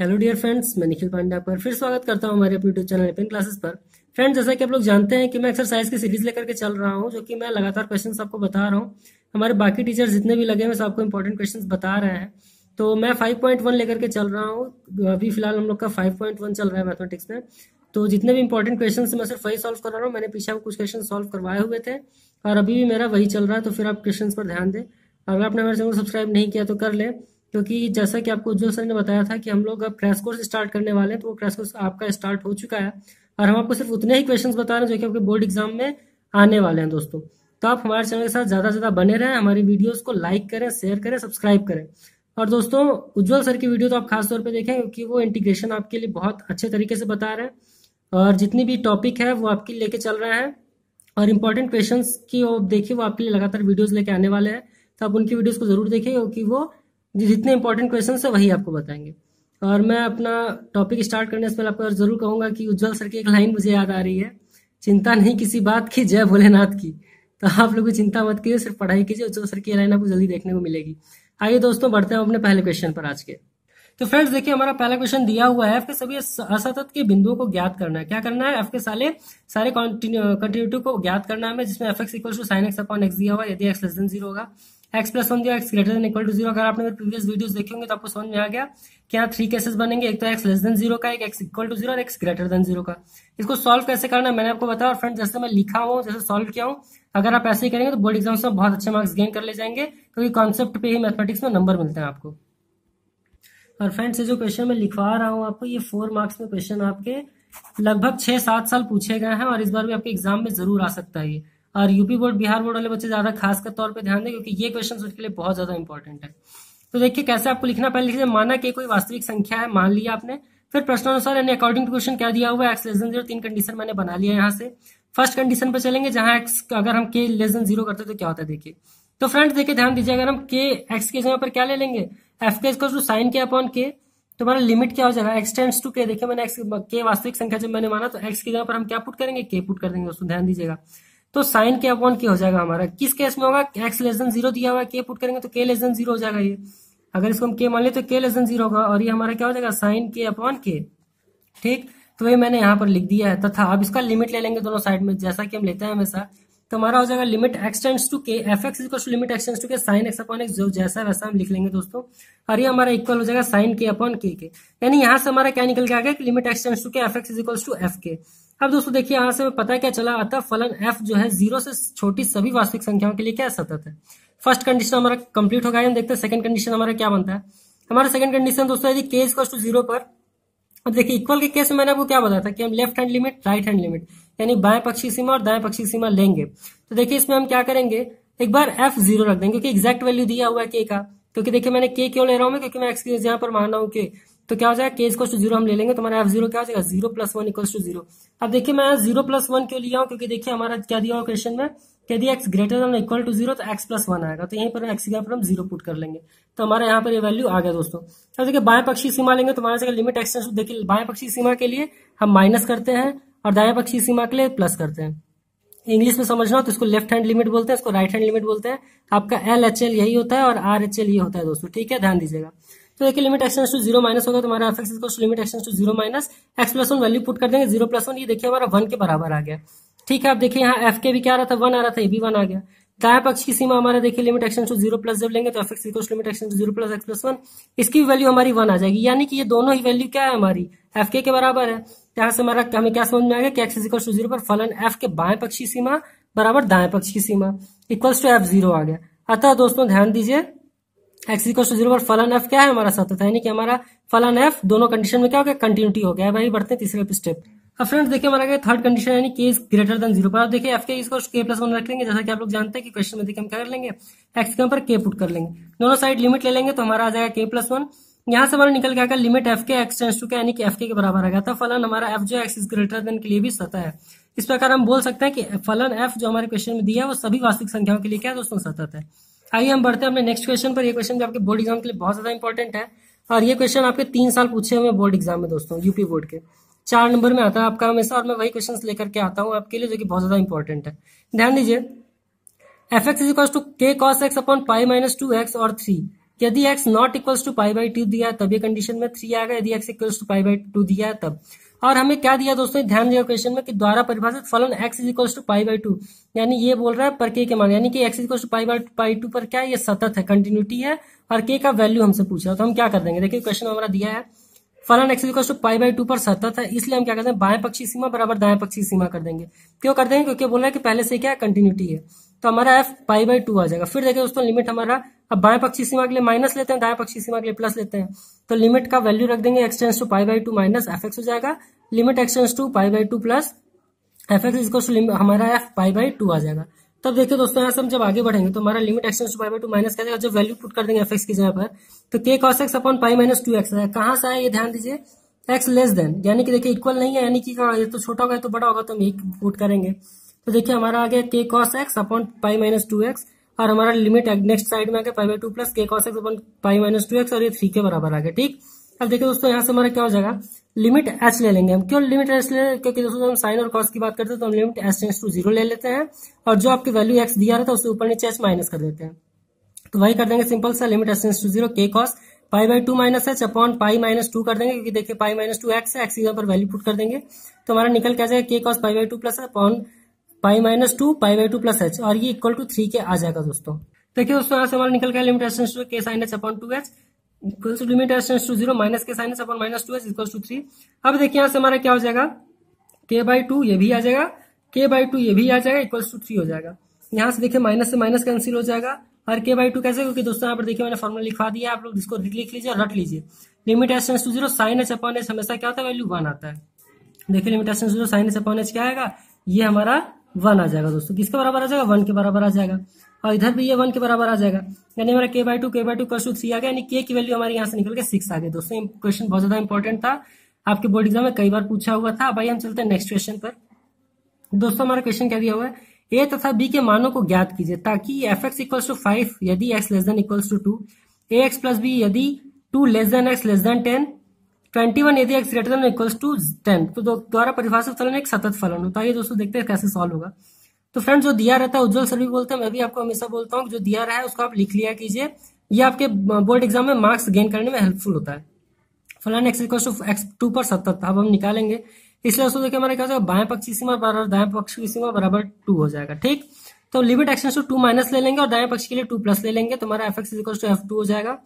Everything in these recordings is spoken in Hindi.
हेलो डियर फ्रेंड्स मैं निखिल पांडे आपका फिर स्वागत करता हूं हमारे यूट्यूब चैनल एपिन क्लासेस पर फ्रेंड्स जैसा कि आप लोग जानते हैं कि मैं एक्सरसाइज की सीरीज लेकर के चल रहा हूं जो कि मैं लगातार क्वेश्चंस आपको बता रहा हूं हमारे बाकी टीचर्स जितने भी लगे हैं सबको इंपॉर्टेंट क्वेश्चन बता रहे हैं तो मैं फाइव लेकर के चल रहा हूँ अभी फिलहाल हम लोग का फाइव चल रहा है मैथमेटिक्स में तो जितने भी इंपॉर्टेंट क्वेश्चन मैं सिर्फ वही सॉल्व कर रहा हूँ मैंने पीछे कुछ क्वेश्चन सॉल्व करवाए हुए थे और अभी भी मेरा वही चल रहा है तो फिर आप क्वेश्चन पर ध्यान दें अगर आपने हमारे चैनल को सब्सक्राइब नहीं किया तो कर लें क्योंकि जैसा कि आपको उज्जवल सर ने बताया था कि हम लोग अब क्रैश कोर्स स्टार्ट करने वाले हैं तो वो क्रैश कोर्स आपका स्टार्ट हो चुका है और हम आपको सिर्फ उतने ही क्वेश्चन बता रहे हैं जो कि आपके बोर्ड एग्जाम में आने वाले हैं दोस्तों तो आप हमारे चैनल के साथ ज़्यादा से ज़्यादा बने रहें हमारी वीडियोज़ को लाइक करें शेयर करें सब्सक्राइब करें और दोस्तों उज्जवल सर की वीडियो तो आप खासतौर पर देखें क्योंकि वो इंटीग्रेशन आपके लिए बहुत अच्छे तरीके से बता रहे हैं और जितनी भी टॉपिक है वो आपके लेके चल रहे हैं और इम्पोर्टेंट क्वेश्चन की वो देखिए वो आपके लिए लगातार वीडियोज लेके आने वाले हैं तो आप उनकी वीडियोज को जरूर देखिए क्योंकि वो जितने इंपॉर्टेंट क्वेश्चन है वही आपको बताएंगे और मैं अपना टॉपिक स्टार्ट करने से पहले आपको जरूर कहूंगा कि उज्जवल सर की एक लाइन मुझे याद आ रही है चिंता नहीं किसी बात की जय भोलेनाथ की तो आप लोग चिंता मत कीजिए सिर्फ पढ़ाई कीजिए उज्जवल सर की लाइन आपको जल्दी देखने को मिलेगी आइए दोस्तों बढ़ते हैं अपने पहले क्वेश्चन पर आज के तो फ्रेंड्स देखिए हमारा पहला क्वेश्चन दिया हुआ है के सभी असतत के बिंदुओं को ज्ञात करना है क्या करना है के साले सारे कंटिन्यूटी को ज्ञात करना है जिसमें F X equal to sine X upon X दिया हुआ यदि एक्स लेस देन जीरो होगा एक्स प्लस वन दिया X greater than equal to zero अगर आपने प्रीवियस वीडियोस देखे होंगे तो आपको समझ में आ गया कि यहाँ थ्री केसेस बनेंगे एक तो एक्स लेस देन जीरो का एक एक्स इक्वल टू जीरो और एक्स ग्रेटर देन जीरो का इसको सॉल्व कैसे करना है मैंने आपको बताया और फ्रेंड जैसे मैं लिखा हूँ जैसे सॉल्व किया हूँ अगर आप ऐसे ही करेंगे तो बोर्ड एग्जाम्स में बहुत अच्छे मार्क्स गेन कर ले जाएंगे क्योंकि कॉन्सेप्ट पे ही मैथमेटिक्स में नंबर मिलते हैं आपको और फ्रेंड्स ये जो क्वेश्चन मैं लिखवा रहा हूँ आपको ये फोर मार्क्स में क्वेश्चन आपके लगभग छह सात साल पूछे गए हैं और इस बार भी आपके एग्जाम में जरूर आ सकता है ये और यूपी बोर्ड बिहार बोर्ड वाले बच्चे ज्यादा खास के तौर पर ध्यान दें क्योंकि ये क्वेश्चन उसके लिए बहुत ज्यादा इंपॉर्टेंट है तो देखिए कैसे आपको लिखना पहले लिखिए माना कि कोई वास्तविक संख्या है मान लिया आपने फिर अनुसार यानी अकॉर्डिंग टू क्वेश्चन क्या दिया हुआ एक्स लेस जीरो तीन कंडीशन मैंने बना लिया यहाँ से फर्स्ट कंडीशन पर चलेंगे जहां एक्स अगर हम के लेस देन जीरो करते तो क्या होता है देखिए तो फ्रेंड्स देखिए ध्यान दीजिए अगर हम के एक्स के जगह पर क्या ले लेंगे एफ के इसको साइन के अपॉन के तो हमारा लिमिट क्या हो जाएगा एक्स टू के देखिए मैंने एक्स के वास्तविक संख्या जब मैंने माना तो एक्स की जगह पर हम क्या पुट करेंगे के पुट कर देंगे उसको ध्यान दीजिएगा तो साइन के अपॉन के हो जाएगा हमारा किस केस में होगा एक्स लेस देन जीरो दिया हुआ के पुट करेंगे तो के लेस देन जीरो हो जाएगा ये अगर इसको हम के मान ले तो के लेस देन जीरो होगा और ये हमारा क्या हो जाएगा साइन के अपॉन के ठीक तो ये मैंने यहाँ पर लिख दिया है तथा अब इसका लिमिट ले लेंगे दोनों साइड में जैसा कि हम लेते हैं हमेशा तो हमारा हो जाएगा limit X tends to K F X equal to limit X tends to K sine X upon X जो जैसा वैसा हम लिख लेंगे दोस्तों और ये हमारा इक्वल हो जाएगा साइन के अपॉन के के यानी यहाँ से हमारा क्या निकल के आ गया limit X tends to K F X equal to F K अब दोस्तों देखिए यहाँ से पता क्या चला अतः फलन एफ जो है जीरो से छोटी सभी वास्तविक संख्याओं के लिए क्या सतत है फर्स्ट कंडीशन हमारा कंप्लीट हो गया हम देखते हैं सेकंड कंडीशन हमारा क्या बनता है हमारा सेकंड कंडीशन दोस्तों यदि के इक्वल टू जीरो पर अब देखिए इक्वल के केस में मैंने आपको क्या बताया था कि हम left hand limit right hand limit यानी बाएं पक्षी सीमा और दाएं पक्षी सीमा लेंगे तो देखिए इसमें हम क्या करेंगे एक बार एफ जीरो रख देंगे क्योंकि एग्जैक्ट वैल्यू दिया हुआ है के का क्योंकि देखिए मैंने के क्यों ले रहा हूं मैं क्योंकि मैं एक्सक्यूज यहाँ पर मान रहा हूँ के तो क्या हो जाएगा के इक्वल टू जीरो हम ले लेंगे तो हमारा एफ जीरो क्या हो जाएगा zero plus one equal to zero अब देखिए मैं जीरो प्लस वन क्यों लिया हूँ क्योंकि देखिए हमारा क्या दिया हुआ क्वेश्चन में यदि X greater than equal to zero तो एक्स प्लस वन आएगा तो यहीं पर एक्स के हम जीरो पुट कर लेंगे तो हमारे यहाँ पर ये वैल्यू आ गया दोस्तों अब देखिए बाएं पक्षी सीमा लेंगे तो हमारे जगह लिमिट एक्सटेंस देखिए बाएं पक्षी सीमा के लिए हम माइनस करते हैं और दाया पक्षी सीमा के लिए प्लस करते हैं इंग्लिश में समझना हो तो इसको लेफ्ट हैंड लिमिट बोलते हैं इसको राइट हैंड लिमिट बोलते हैं तो आपका एल एच एल यही होता है और आर एच एल ये होता है दोस्तों ठीक है ध्यान दीजिएगा तो देखिए limit expanse to zero minus होगा तो हमारा F X limit expanse to zero minus x plus one value put कर देंगे जीरो प्लस वन ये देखिए हमारा वन के बराबर आ गया ठीक है आप देखिए यहाँ एफ के भी क्या आ रहा था वन आ रहा था ये भी वन आ गया दाया पक्ष की सीमा हमारा देखिए limit X tends to zero plus जब लेंगे तो F X equal limit expanse to zero plus X plus one इसकी वैल्यू हमारी वन आ जाएगी यानी कि ये दोनों ही वैल्यू क्या है हमारी एफ के, बराबर है यहाँ से हमारा हमें क्या समझ में आएगा कि एक्स इक्वल टू जीरो पर फलन एफ के बाएं पक्ष की सीमा बराबर दाएं पक्ष की सीमा इक्वल्स टू एफ जीरो आ गया अतः दोस्तों ध्यान दीजिए एक्स इक्वल टू जीरो पर फलन एफ क्या है हमारा सतत तो यानी कि हमारा फलन एफ दोनों कंडीशन में क्या हो गया कंटिन्यूटी हो गया भाई बढ़ते तीसरे स्टेप अब फ्रेंड्स देखिए हमारा क्या थर्ड कंडीशन यानी के इज ग्रेटर देन जीरो पर आप देखिए एफ के इसको के प्लस वन रख लेंगे जैसा कि आप लोग जानते हैं कि क्वेश्चन में देखिए हम क्या कर लेंगे एक्स के ऊपर के पुट कर लेंगे दोनों साइड लिमिट ले लेंगे तो हमारा आ जाएगा के प्लस वन यहाँ से हमारा निकल गया का limit F K X tends to K यानी कि एफ के बराबर आ गया था फलन हमारा एफ जो एक्स इज ग्रेटर देन के लिए भी सतह है इस प्रकार हम बोल सकते हैं कि फलन एफ जो हमारे क्वेश्चन में दिया है वो सभी वास्तविक संख्याओं के लिए क्या है दोस्तों सतत है आइए हम बढ़ते हैं अपने नेक्स्ट क्वेश्चन पर ये क्वेश्चन जो आपके बोर्ड एग्जाम के लिए बहुत ज्यादा इंपॉर्टेंट है और ये क्वेश्चन आपके तीन साल पूछे हुए बोर्ड एग्जाम में दोस्तों यूपी बोर्ड के चार नंबर में आता है आपका हमेशा और मैं वही क्वेश्चन लेकर के आता हूँ आपके लिए जो कि बहुत ज्यादा इंपॉर्टेंट है ध्यान दीजिए F X is equal to K cos X upon pi minus two X और थ्री यदि X not equals to pi by two दिया तब ये कंडीशन में थ्री आएगा यदि X equals to pi by two दिया तब और हमें क्या दिया दोस्तों ध्यान दिया क्वेश्चन में कि द्वारा परिभाषित फलन X is equal to pi by two यानी ये बोल रहा है पर के के मान यानी कि X is to pi by pi two पर क्या ये सतत है कंटिन्यूटी है और के का वैल्यू हमसे पूछ रहा तो हम क्या कर देंगे देखिए क्वेश्चन हमारा दिया है फलन X equal to pi by two पर सतत है इसलिए हम क्या करते हैं बाएं पक्षी सीमा बराबर दाएं पक्षी सीमा कर देंगे क्यों कर देंगे क्योंकि बोल रहा है कि पहले से क्या कंटिन्यूटी है तो हमारा एफ पाई बाई टू आ जाएगा फिर देखिए दोस्तों लिमिट हमारा अब बाएं पक्षी सीमा के लिए माइनस लेते हैं दाएं पक्षी सीमा के लिए प्लस लेते हैं तो लिमिट का वैल्यू रख देंगे X tends to pi by two minus F X हो जाएगा limit expanse to pi by two plus F X इसको हमारा एफ पाई बाई टू आ जाएगा तब तो देखिए दोस्तों यहाँ से हम जब आगे बढ़ेंगे तो हमारा limit expanse to pi by two minus क्या जब वैल्यू पुट कर देंगे एफ एक्स की जगह पर तो K cos X upon pi minus two X आएगा कहाँ से आए ये ध्यान दीजिए एक्स लेस देन यानी कि देखिए इक्वल नहीं है यानी कि ये तो छोटा होगा तो बड़ा होगा तो हम एक पुट करेंगे तो देखिए हमारा आ गया K cos X upon pi minus two X और हमारा लिमिट नेक्स्ट साइड में आ गया pi by two plus K cos X upon pi minus two X और ये थ्री के बराबर आ गया ठीक अब देखिए दोस्तों यहाँ से हमारा क्या हो जाएगा लिमिट एच ले लेंगे हम क्यों लिमिट एच ले क्योंकि दोस्तों हम साइन और कॉस की बात करते हैं तो हम limit H tends to zero ले लेते हैं और जो आपकी वैल्यू एक्स दिया रहा था उससे ऊपर नीचे एच माइनस कर देते हैं तो वही कर देंगे सिंपल सा limit H tends to zero K cos pi by two minus H upon pi minus two कर देंगे क्योंकि देखिए पाई माइनस टू एक्स है एक्स पर वैल्यू पुट कर देंगे तो हमारा निकल क्या जाएगा K cos pi by two plus upon pi minus two pi by two plus H और ये इक्वल टू थ्री के आ जाएगा दोस्तों देखिए दोस्तों यहाँ से हमारा निकल गया limit H tends to K sine H upon two H equal to limit H tends to zero minus K sine H upon minus two H equal to three अब देखिए यहाँ से हमारा क्या हो जाएगा के बाई टू ये भी आ जाएगा के बाई टू ये भी आ जाएगा इक्वल टू थ्री हो जाएगा यहाँ से देखिए माइनस से माइनस कैंसिल हो जाएगा और के बाई टू कैसे क्योंकि दोस्तों यहाँ पर देखिए मैंने फॉर्मुला लिखवा दिया आप लोग इसको लिख लीजिए और रट लीजिए limit H tends to zero sine H upon H हमेशा क्या होता है वैल्यू वन आता है देखिए limit H tends to zero sine H upon H क्या आएगा ये हमारा वन आ जाएगा दोस्तों किसके बराबर आ जाएगा वन के बराबर आ जाएगा और इधर भी ये वन के बराबर आ जाएगा यानी हमारा K by two K by two कर्सूट सी आ गया यानी के की वैल्यू हमारे यहाँ से निकल के सिक्स आ गया दोस्तों क्वेश्चन बहुत ज्यादा इंपॉर्टेंट था आपके बोर्ड एग्जाम में कई बार पूछा हुआ था भाई हम चलते हैं नेक्स्ट क्वेश्चन पर दोस्तों हमारा क्वेश्चन क्या दिया हुआ है ए तथा बी के मानों को ज्ञात कीजिए ताकि F X equals to five यदि X less than equals to two A X plus B यदि two less than X less than ten twenty one यदि X greater than equal to ten तो द्वारा परिभाषित फलन एक सतत फलन होता है दोस्तों देखते हैं कैसे सॉल्व होगा तो फ्रेंड्स जो दिया रहता है उज्जवल सर भी बोलते हैं मैं भी आपको हमेशा बोलता हूँ जो दिया रहा है उसको आप लिख लिया कीजिए ये आपके बोर्ड एग्जाम में मार्क्स गेन करने में हेल्पफुल होता है फलन X equal to X two पर सतत अब हम निकालेंगे इसलिए दोस्तों देखिए हमारे क्या होगा बाएं पक्ष की सीमा बराबर दाएं पक्ष की सीमा बराबर टू हो जाएगा ठीक तो limit X tends to two minus ले लेंगे और दाएं पक्ष के लिए टू प्लस ले लेंगे तो हमारा F X equal to F two हो जाएगा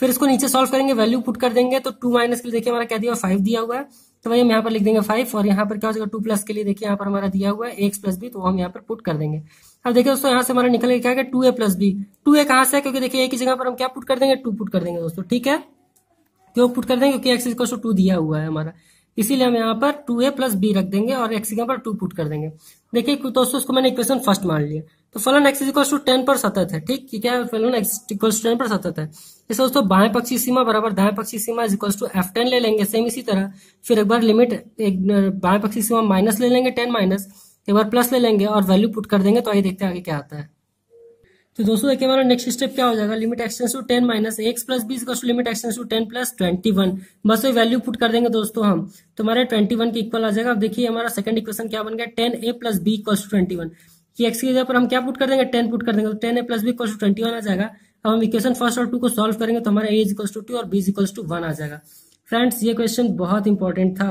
फिर इसको नीचे सॉल्व करेंगे वैल्यू पुट कर देंगे तो टू माइनस के लिए देखिए हमारा क्या दिया फाइव दिया हुआ है तो भाई हम यहाँ पर लिख देंगे फाइव और यहाँ पर क्या हो जाएगा टू प्लस के लिए देखिए यहाँ पर हमारा दिया हुआ है एक्स प्लस बी तो हम यहाँ पर पुट कर देंगे अब देखिए दोस्तों यहाँ से हमारा निकल क्या है two a plus b two a कहाँ से है क्योंकि देखिए एक ही जगह पर हम क्या पुट कर देंगे टू पुट कर देंगे दोस्तों ठीक है क्यों पुट कर देंगे क्योंकि एक्स इक्वल टू दिया हुआ है हमारा इसीलिए हम यहाँ पर टू ए प्लस बी रख देंगे और एक्स यहाँ पर टू पुट कर देंगे देखिए दोस्तों इसको मैंने इक्वेशन फर्स्ट मान लिया तो फलन एक्स इक्वल टू टेन पर सतत है ठीक क्या है फलन एक्स इक्वल टू टेन पर सतत है इस दोस्तों बाएं पक्षी सीमा बराबर दाएं पक्षी सीमा is equal to f ten ले लेंगे सेम इसी तरह फिर एक बार लिमिट एक बाएं पक्षी सीमा माइनस ले लेंगे टेन माइनस एक बार प्लस ले लेंगे और वैल्यू पुट कर देंगे तो आइए देखते हैं आगे क्या आता है तो दोस्तों देखिए हमारा नेक्स्ट स्टेप क्या हो जाएगा limit expanse to ten minus x plus बीस का limit expanse to ten plus twenty one बस वही वैल्यू पुट कर देंगे दोस्तों हम तो हमारे ट्वेंटी वन के इक्वल आ जाएगा अब देखिए हमारा सेकंड इक्वेशन क्या बन गया ten a plus b equal to twenty one की एक्स की जगह पर हम क्या पुट कर देंगे टेन पुट कर देंगे तो ten a plus b equal to twenty one आ जाएगा अब हम इक्वेशन फर्स्ट और टू को सॉल्व करेंगे तो हमारा a is equal to two और b is equal to one आ जाएगा फ्रेंड्स ये क्वेश्चन बहुत इंपॉर्टेंट था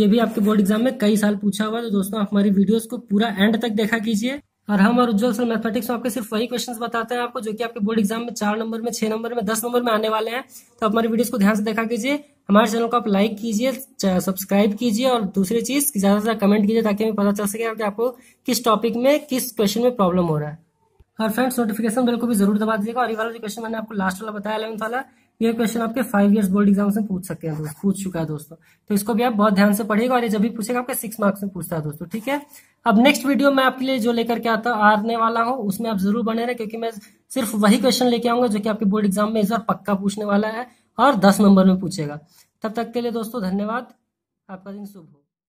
ये भी आपके बोर्ड एग्जाम में कई साल पूछा हुआ है तो दोस्तों आप हमारी वीडियोस को पूरा एंड तक देखा कीजिए और हम और उज्जवल सर मैथमेटिक्स में आपके सिर्फ वही क्वेश्चंस बताते हैं आपको जो कि आपके बोर्ड एग्जाम में चार नंबर में छह नंबर में दस नंबर में आने वाले हैं तो आप हमारी वीडियोस को ध्यान से देखा कीजिए हमारे चैनल को आप लाइक कीजिए सब्सक्राइब कीजिए और दूसरी चीज ज्यादा से ज्यादा कमेंट कीजिए ताकि हमें पता चल सके कि आपको किस टॉपिक में किस क्वेश्चन में प्रॉब्लम हो रहा है और फ्रेंड्स नोटिफिकेशन बिल को भी जरूर दबा दीजिएगा और ये वाला जो क्वेश्चन मैंने आपको लास्ट वाला बताया इलेवंथ वाला ये क्वेश्चन आपके फाइव ईयर्स बोर्ड एग्जाम से पूछ सकते हैं दोस्तों पूछ चुका है दोस्तों तो इसको भी आप बहुत ध्यान से पढ़ेगा और ये जब भी पूछेगा आपके सिक्स मार्क्स में पूछता है दोस्तों ठीक है अब नेक्स्ट वीडियो मैं आपके लिए जो लेकर के आता आने वाला हूँ उसमें आप जरूर बने रहे क्योंकि मैं सिर्फ वही क्वेश्चन लेके आऊंगा जो कि आपके बोर्ड एग्जाम में इस बार पक्का पूछने वाला है और दस नंबर में पूछेगा तब तक के लिए दोस्तों धन्यवाद आपका दिन शुभ हो